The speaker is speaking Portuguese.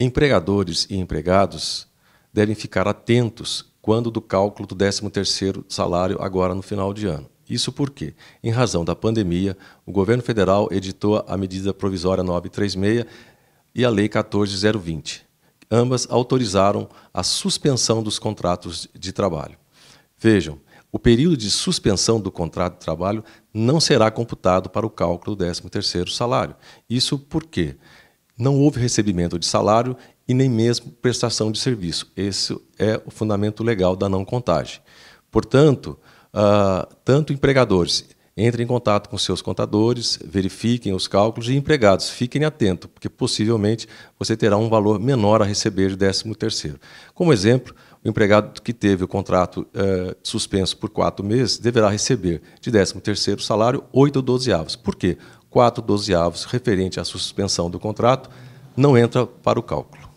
Empregadores e empregados devem ficar atentos quando do cálculo do 13º salário agora no final de ano. Isso porque, em razão da pandemia, o governo federal editou a medida provisória 936 e a lei 14020. Ambas autorizaram a suspensão dos contratos de trabalho. Vejam, o período de suspensão do contrato de trabalho não será computado para o cálculo do 13º salário. Isso porque não houve recebimento de salário e nem mesmo prestação de serviço. Esse é o fundamento legal da não contagem. Portanto, uh, tanto empregadores entrem em contato com seus contadores, verifiquem os cálculos e empregados, fiquem atentos, porque possivelmente você terá um valor menor a receber de 13 terceiro. Como exemplo, o empregado que teve o contrato eh, suspenso por quatro meses deverá receber de 13º salário 8 dozeavos. Por quê? 4 dozeavos referente à suspensão do contrato não entra para o cálculo.